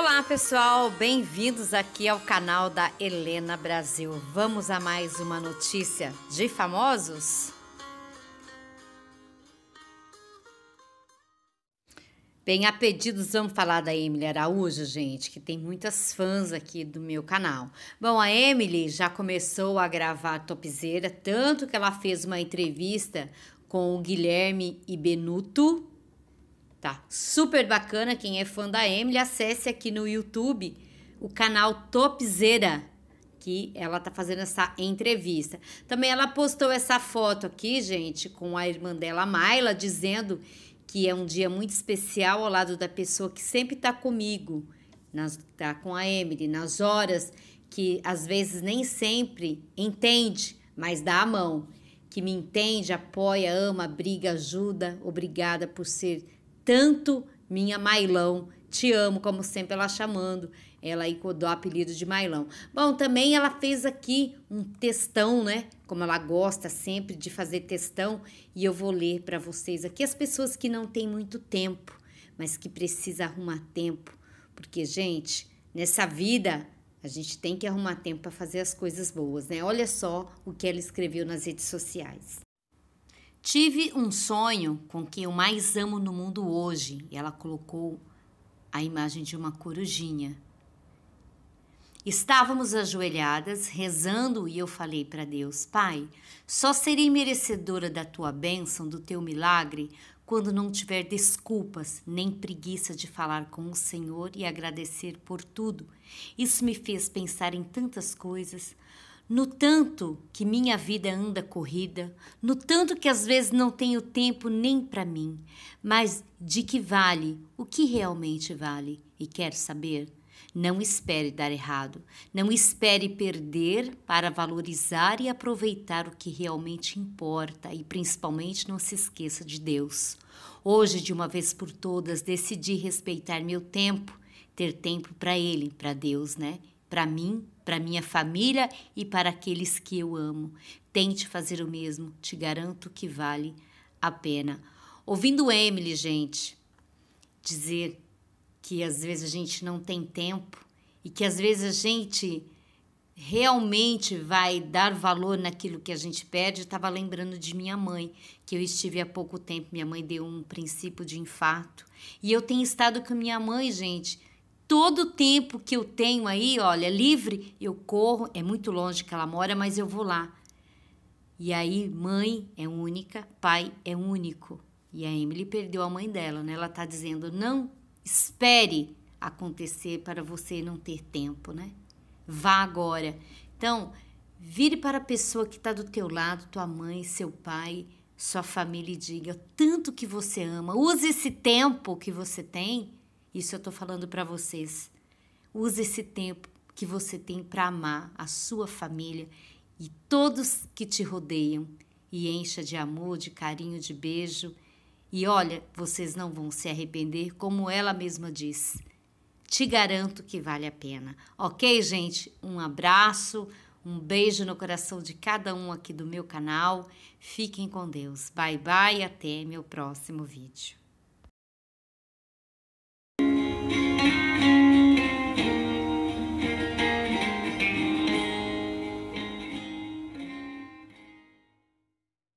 Olá pessoal, bem-vindos aqui ao canal da Helena Brasil. Vamos a mais uma notícia de famosos? Bem, a pedidos, vamos falar da Emily Araújo, gente, que tem muitas fãs aqui do meu canal. Bom, a Emily já começou a gravar Topzeira, tanto que ela fez uma entrevista com o Guilherme e Benuto, Tá super bacana. Quem é fã da Emily, acesse aqui no YouTube o canal Topzera, que ela tá fazendo essa entrevista. Também ela postou essa foto aqui, gente, com a irmã dela, Mayla, dizendo que é um dia muito especial ao lado da pessoa que sempre tá comigo, nas, tá com a Emily, nas horas que às vezes nem sempre entende, mas dá a mão, que me entende, apoia, ama, briga, ajuda. Obrigada por ser tanto minha Mailão. Te amo, como sempre ela chamando. Ela aí do apelido de Mailão. Bom, também ela fez aqui um textão, né? Como ela gosta sempre de fazer textão. E eu vou ler para vocês aqui as pessoas que não têm muito tempo, mas que precisa arrumar tempo. Porque, gente, nessa vida a gente tem que arrumar tempo para fazer as coisas boas, né? Olha só o que ela escreveu nas redes sociais. Tive um sonho com quem eu mais amo no mundo hoje. E ela colocou a imagem de uma corujinha. Estávamos ajoelhadas, rezando, e eu falei para Deus: Pai, só serei merecedora da tua bênção, do teu milagre, quando não tiver desculpas nem preguiça de falar com o Senhor e agradecer por tudo. Isso me fez pensar em tantas coisas no tanto que minha vida anda corrida, no tanto que às vezes não tenho tempo nem para mim, mas de que vale o que realmente vale e quer saber? Não espere dar errado, não espere perder para valorizar e aproveitar o que realmente importa e principalmente não se esqueça de Deus. Hoje, de uma vez por todas, decidi respeitar meu tempo, ter tempo para Ele, para Deus, né? Para mim para minha família e para aqueles que eu amo. Tente fazer o mesmo, te garanto que vale a pena. Ouvindo Emily, gente, dizer que às vezes a gente não tem tempo e que às vezes a gente realmente vai dar valor naquilo que a gente pede. eu Estava lembrando de minha mãe, que eu estive há pouco tempo. Minha mãe deu um princípio de infarto. E eu tenho estado com minha mãe, gente, todo o tempo que eu tenho aí, olha, é livre, eu corro, é muito longe que ela mora, mas eu vou lá. E aí, mãe é única, pai é único. E a Emily perdeu a mãe dela, né? Ela tá dizendo: não espere acontecer para você não ter tempo, né? Vá agora. Então, vire para a pessoa que está do teu lado, tua mãe, seu pai, sua família e diga tanto que você ama. Use esse tempo que você tem isso eu estou falando para vocês. Use esse tempo que você tem para amar a sua família e todos que te rodeiam e encha de amor, de carinho, de beijo. E olha, vocês não vão se arrepender, como ela mesma diz. Te garanto que vale a pena. Ok, gente? Um abraço, um beijo no coração de cada um aqui do meu canal. Fiquem com Deus. Bye, bye. Até meu próximo vídeo.